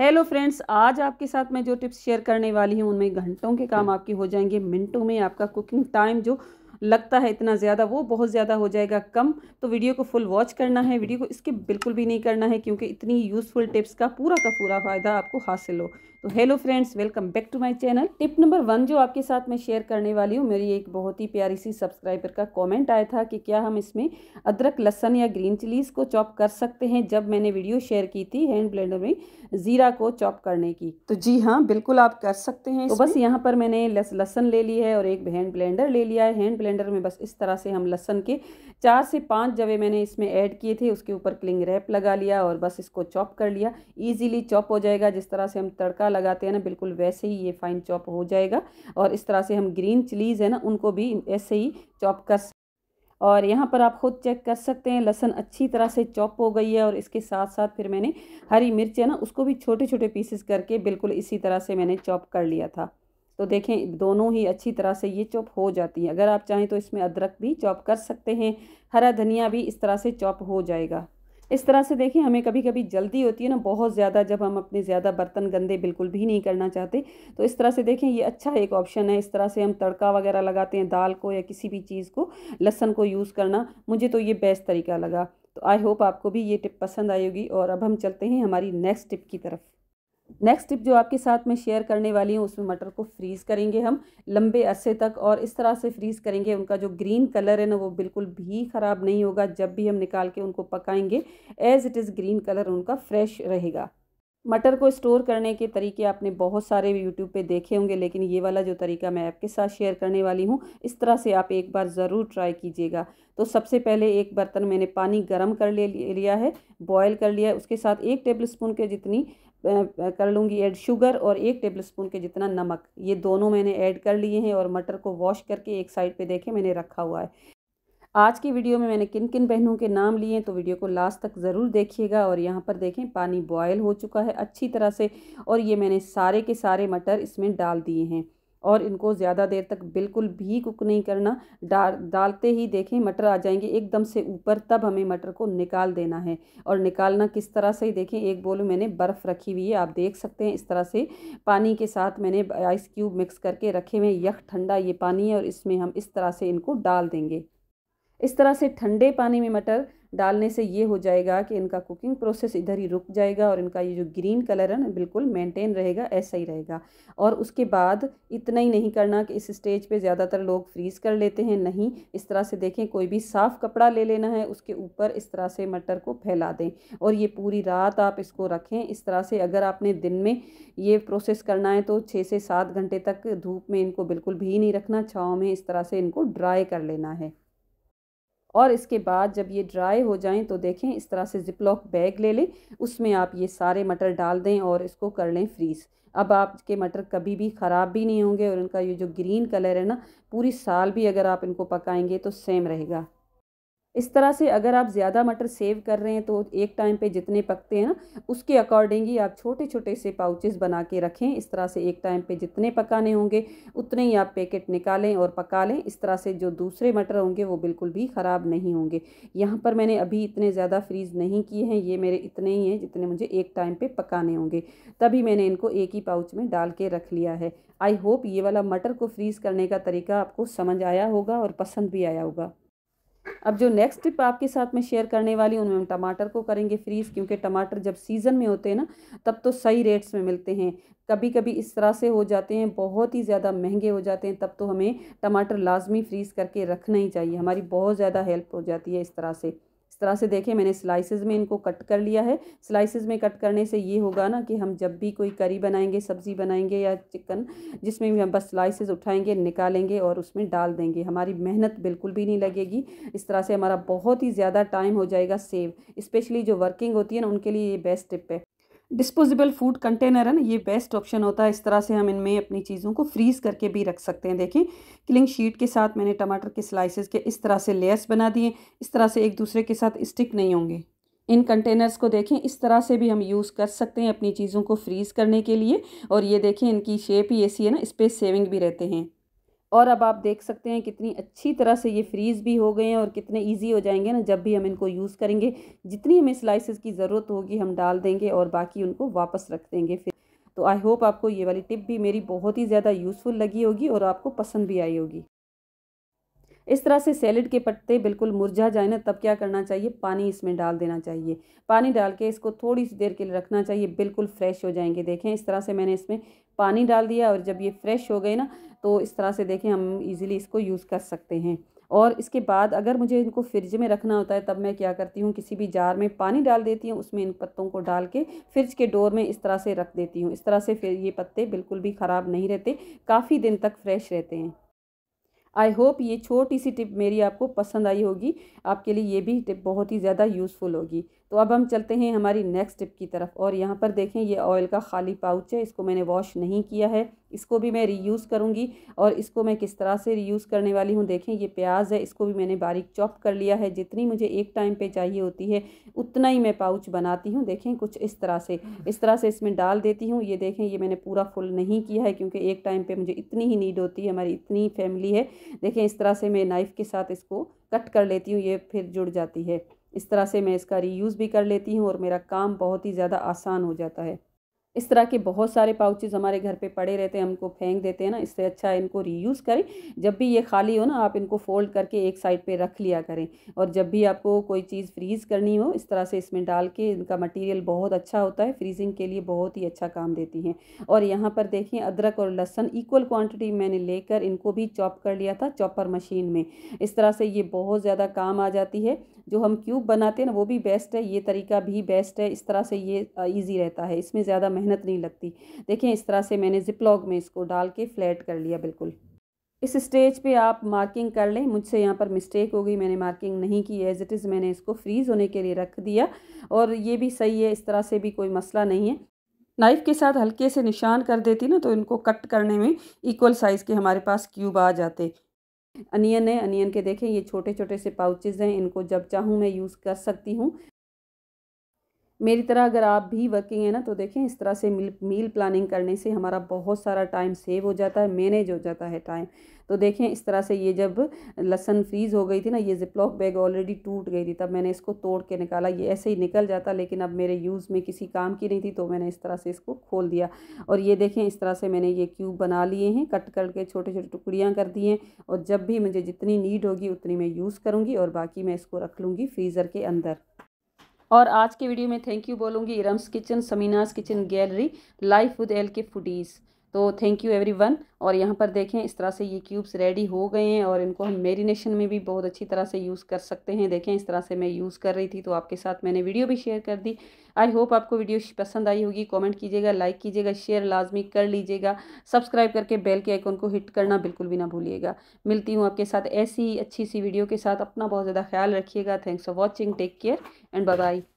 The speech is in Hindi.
हेलो फ्रेंड्स आज आपके साथ मैं जो टिप्स शेयर करने वाली हूँ उनमें घंटों के काम आपके हो जाएंगे मिनटों में आपका कुकिंग टाइम जो लगता है इतना ज़्यादा वो बहुत ज़्यादा हो जाएगा कम तो वीडियो को फुल वॉच करना है वीडियो को इसके बिल्कुल भी नहीं करना है क्योंकि इतनी यूज़फुल टिप्स का पूरा का पूरा फ़ायदा आपको हासिल हो तो hello friends welcome back to my channel tip number one जो आपके साथ मैं शेयर करने वाली हूँ मेरी एक बहुत ही प्यारी सी सब्सक्राइबर का कमेंट आया था कि क्या हम इसमें अदरक लहसन या ग्रीन चिलीज़ को चॉप कर सकते हैं जब मैंने वीडियो शेयर की थी हैंड ब्लेंडर में ज़ीरा को चॉप करने की तो जी हाँ बिल्कुल आप कर सकते हैं तो बस यहाँ पर मैंने लहसन ले ली है और एक हैंड ब्लेंडर ले लिया है हैंड ब्लेंडर में बस इस तरह से हम लहसन के चार से पाँच जवे मैंने इसमें ऐड किए थे उसके ऊपर क्लिंग रैप लगा लिया और बस इसको चॉप कर लिया ईजिली चॉप हो जाएगा जिस तरह से हम तड़का लगाते हैं ना बिल्कुल वैसे ही ये फाइन चॉप हो जाएगा और इस तरह से हम ग्रीन चिलीज़ है ना उनको भी ऐसे ही चॉप कर और यहाँ पर आप ख़ुद चेक कर सकते हैं लहसन अच्छी तरह से चॉप हो गई है और इसके साथ साथ फिर मैंने हरी मिर्च है ना उसको भी छोटे छोटे पीसेस करके बिल्कुल इसी तरह से मैंने चॉप कर लिया था तो देखें दोनों ही अच्छी तरह से ये चॉप हो जाती है अगर आप चाहें तो इसमें अदरक भी चॉप कर सकते हैं हरा धनिया भी इस तरह से चॉप हो जाएगा इस तरह से देखें हमें कभी कभी जल्दी होती है ना बहुत ज़्यादा जब हम अपने ज़्यादा बर्तन गंदे बिल्कुल भी नहीं करना चाहते तो इस तरह से देखें ये अच्छा एक ऑप्शन है इस तरह से हम तड़का वगैरह लगाते हैं दाल को या किसी भी चीज़ को लहसन को यूज़ करना मुझे तो ये बेस्ट तरीका लगा तो आई होप आपको भी ये टिप पसंद आएगी और अब हम चलते हैं हमारी नेक्स्ट टिप की तरफ नेक्स्ट टिप जो आपके साथ में शेयर करने वाली हूँ उसमें मटर को फ्रीज़ करेंगे हम लंबे अरसे तक और इस तरह से फ्रीज़ करेंगे उनका जो ग्रीन कलर है ना वो बिल्कुल भी ख़राब नहीं होगा जब भी हम निकाल के उनको पकाएंगे as it is green colour उनका फ्रेश रहेगा मटर को स्टोर करने के तरीके आपने बहुत सारे यूट्यूब पे देखे होंगे लेकिन ये वाला जो तरीका मैं आपके साथ शेयर करने वाली हूँ इस तरह से आप एक बार ज़रूर ट्राई कीजिएगा तो सबसे पहले एक बर्तन मैंने पानी गर्म कर ले लिया है बॉयल कर लिया है उसके साथ एक टेबल स्पून के जितनी कर लूँगी ऐड शुगर और एक टेबल स्पून के जितना नमक ये दोनों मैंने ऐड कर लिए हैं और मटर को वॉश करके एक साइड पे देखें मैंने रखा हुआ है आज की वीडियो में मैंने किन किन बहनों के नाम लिए तो वीडियो को लास्ट तक ज़रूर देखिएगा और यहाँ पर देखें पानी बॉयल हो चुका है अच्छी तरह से और ये मैंने सारे के सारे मटर इसमें डाल दिए हैं और इनको ज़्यादा देर तक बिल्कुल भी कुक नहीं करना डाल डालते ही देखें मटर आ जाएंगे एकदम से ऊपर तब हमें मटर को निकाल देना है और निकालना किस तरह से देखें एक बोल मैंने बर्फ़ रखी हुई है आप देख सकते हैं इस तरह से पानी के साथ मैंने आइस क्यूब मिक्स करके रखे हुए यख ठंडा ये पानी है और इसमें हम इस तरह से इनको डाल देंगे इस तरह से ठंडे पानी में मटर डालने से ये हो जाएगा कि इनका कुकिंग प्रोसेस इधर ही रुक जाएगा और इनका ये जो ग्रीन कलर है ना बिल्कुल मेंटेन रहेगा ऐसा ही रहेगा और उसके बाद इतना ही नहीं करना कि इस स्टेज पे ज़्यादातर लोग फ्रीज़ कर लेते हैं नहीं इस तरह से देखें कोई भी साफ़ कपड़ा ले लेना है उसके ऊपर इस तरह से मटर को फैला दें और ये पूरी रात आप इसको रखें इस तरह से अगर आपने दिन में ये प्रोसेस करना है तो छः से सात घंटे तक धूप में इनको बिल्कुल भी नहीं रखना छाँव में इस तरह से इनको ड्राई कर लेना है और इसके बाद जब ये ड्राई हो जाएं तो देखें इस तरह से ज़िपलॉक बैग ले लें उसमें आप ये सारे मटर डाल दें और इसको कर लें फ्रीज़ अब आपके मटर कभी भी ख़राब भी नहीं होंगे और इनका ये जो ग्रीन कलर है ना पूरी साल भी अगर आप इनको पकाएंगे तो सेम रहेगा इस तरह से अगर आप ज़्यादा मटर सेव कर रहे हैं तो एक टाइम पे जितने पकते हैं ना उसके अकॉर्डिंग ही आप छोटे छोटे से पाउचेस बना के रखें इस तरह से एक टाइम पे जितने पकाने होंगे उतने ही आप पैकेट निकालें और पका लें इस तरह से जो दूसरे मटर होंगे वो बिल्कुल भी ख़राब नहीं होंगे यहाँ पर मैंने अभी इतने ज़्यादा फ्रीज़ नहीं किए हैं ये मेरे इतने ही हैं जितने मुझे एक टाइम पर पकाने होंगे तभी मैंने इनको एक ही पाउच में डाल के रख लिया है आई होप ये वाला मटर को फ्रीज़ करने का तरीका आपको समझ आया होगा और पसंद भी आया होगा अब जो नेक्स्ट टिप आपके साथ में शेयर करने वाली उनमें हम टमाटर को करेंगे फ्रीज़ क्योंकि टमाटर जब सीज़न में होते हैं ना तब तो सही रेट्स में मिलते हैं कभी कभी इस तरह से हो जाते हैं बहुत ही ज़्यादा महंगे हो जाते हैं तब तो हमें टमाटर लाजमी फ्रीज़ करके रखना ही चाहिए हमारी बहुत ज़्यादा हेल्प हो जाती है इस तरह से इस तरह से देखें मैंने स्लाइसेस में इनको कट कर लिया है स्लाइसेस में कट करने से ये होगा ना कि हम जब भी कोई करी बनाएंगे सब्ज़ी बनाएंगे या चिकन जिसमें भी हम बस स्लाइसेस उठाएंगे निकालेंगे और उसमें डाल देंगे हमारी मेहनत बिल्कुल भी नहीं लगेगी इस तरह से हमारा बहुत ही ज़्यादा टाइम हो जाएगा सेव स्पेशली जो वर्किंग होती है ना उनके लिए ये बेस्ट टिप है डिस्पोजेबल फूड कंटेनर है ना ये बेस्ट ऑप्शन होता है इस तरह से हम इनमें अपनी चीज़ों को फ्रीज़ करके भी रख सकते हैं देखें किलिंग शीट के साथ मैंने टमाटर के स्लाइसेस के इस तरह से लेयर्स बना दिए इस तरह से एक दूसरे के साथ स्टिक नहीं होंगे इन कंटेनर्स को देखें इस तरह से भी हम यूज़ कर सकते हैं अपनी चीज़ों को फ्रीज़ करने के लिए और ये देखें इनकी शेप ही ऐसी है ना स्पेस सेविंग भी रहते हैं और अब आप देख सकते हैं कितनी अच्छी तरह से ये फ्रीज़ भी हो गए हैं और कितने इजी हो जाएंगे ना जब भी हम इनको यूज़ करेंगे जितनी हमें स्लाइसेस की ज़रूरत होगी हम डाल देंगे और बाकी उनको वापस रख देंगे फिर तो आई होप आपको ये वाली टिप भी मेरी बहुत ही ज़्यादा यूज़फुल लगी होगी और आपको पसंद भी आई होगी इस तरह से सैलड के पत्ते बिल्कुल मुरझा जाए ना तब क्या करना चाहिए पानी इसमें डाल देना चाहिए पानी डाल के इसको थोड़ी सी देर के लिए रखना चाहिए बिल्कुल फ्रेश हो जाएंगे देखें इस तरह से मैंने इसमें पानी डाल दिया और जब ये फ्रेश हो गए ना तो इस तरह से देखें हम ईज़िली इसको यूज़ कर सकते हैं और इसके बाद अगर मुझे इनको फ्रिज में रखना होता है तब मैं क्या करती हूँ किसी भी जार में पानी डाल देती हूँ उसमें इन पत्तों को डाल के फ्रिज के डोर में इस तरह से रख देती हूँ इस तरह से फिर ये पत्ते बिल्कुल भी ख़राब नहीं रहते काफ़ी दिन तक फ्रेश रहते हैं आई होप ये छोटी सी टिप मेरी आपको पसंद आई होगी आपके लिए ये भी टिप बहुत ही ज़्यादा यूज़फुल होगी तो अब हम चलते हैं हमारी नेक्स्ट टिप की तरफ और यहाँ पर देखें ये ऑयल का खाली पाउच है इसको मैंने वॉश नहीं किया है इसको भी मैं रीयूज़ करूँगी और इसको मैं किस तरह से रीयूज़ करने वाली हूँ देखें ये प्याज है इसको भी मैंने बारीक चॉप कर लिया है जितनी मुझे एक टाइम पे चाहिए होती है उतना ही मैं पाउच बनाती हूँ देखें कुछ इस तरह से इस तरह से इसमें डाल देती हूँ ये देखें ये मैंने पूरा फुल नहीं किया है क्योंकि एक टाइम पर मुझे इतनी ही नीड होती है हमारी इतनी फैमिली है देखें इस तरह से मैं नाइफ़ के साथ इसको कट कर लेती हूँ ये फिर जुड़ जाती है इस तरह से मैं इसका रीयूज़ भी कर लेती हूँ और मेरा काम बहुत ही ज़्यादा आसान हो जाता है इस तरह के बहुत सारे पाउचेज़ हमारे घर पे पड़े रहते हैं हमको फेंक देते हैं ना इससे अच्छा इनको रीयूज़ करें जब भी ये खाली हो ना आप इनको फ़ोल्ड करके एक साइड पे रख लिया करें और जब भी आपको कोई चीज़ फ्रीज़ करनी हो इस तरह से इसमें डाल के इनका मटेरियल बहुत अच्छा होता है फ्रीजिंग के लिए बहुत ही अच्छा काम देती हैं और यहाँ पर देखें अदरक और लहसन इक्वल क्वान्टिटी मैंने लेकर इनको भी चॉप कर लिया था चॉपर मशीन में इस तरह से ये बहुत ज़्यादा काम आ जाती है जो हम क्यूब बनाते हैं ना वो भी बेस्ट है ये तरीका भी बेस्ट है इस तरह से ये ईजी रहता है इसमें ज़्यादा मेहनत नहीं लगती देखें इस तरह से मैंने जिप लॉग में इसको डाल के फ्लैट कर लिया बिल्कुल इस स्टेज पे आप मार्किंग कर लें मुझसे यहाँ पर मिस्टेक हो गई मैंने मार्किंग नहीं की एज़ इट इज़ मैंने इसको फ्रीज़ होने के लिए रख दिया और ये भी सही है इस तरह से भी कोई मसला नहीं है नाइफ़ के साथ हल्के से निशान कर देती ना तो इनको कट करने में इक्वल साइज़ के हमारे पास क्यूब आ जाते अनियन है अनियन के देखें ये छोटे छोटे से पाउचेज़ हैं इनको जब चाहूँ मैं यूज़ कर सकती हूँ मेरी तरह अगर आप भी वर्किंग है ना तो देखें इस तरह से मील मील प्लानिंग करने से हमारा बहुत सारा टाइम सेव हो जाता है मैनेज हो जाता है टाइम तो देखें इस तरह से ये जब लहसन फ्रीज हो गई थी ना ये जिप्लॉक बैग ऑलरेडी टूट गई थी तब मैंने इसको तोड़ के निकाला ये ऐसे ही निकल जाता लेकिन अब मेरे यूज़ में किसी काम की नहीं थी तो मैंने इस तरह से इसको खोल दिया और ये देखें इस तरह से मैंने ये क्यूब बना लिए हैं कट करके छोटे छोटे टुकड़ियाँ कर दिए और जब भी मुझे जितनी नीड होगी उतनी मैं यूज़ करूँगी और बाकी मैं इसको रख लूँगी फ्रीज़र के अंदर और आज के वीडियो में थैंक यू बोलूँगी Iram's kitchen Samina's kitchen gallery life with L K foodies तो थैंक यू एवरीवन और यहाँ पर देखें इस तरह से ये क्यूब्स रेडी हो गए हैं और इनको हम मेरीनेशन में भी बहुत अच्छी तरह से यूज़ कर सकते हैं देखें इस तरह से मैं यूज़ कर रही थी तो आपके साथ मैंने वीडियो भी शेयर कर दी आई होप आपको वीडियो पसंद आई होगी कमेंट कीजिएगा लाइक कीजिएगा शेयर लाजमी कर लीजिएगा सब्सक्राइब करके बेल के आइकॉन को हिट करना बिल्कुल भी ना भूलिएगा मिलती हूँ आपके साथ ऐसी अच्छी सी वीडियो के साथ अपना बहुत ज़्यादा ख्याल रखिएगा thanks for watching take care and bye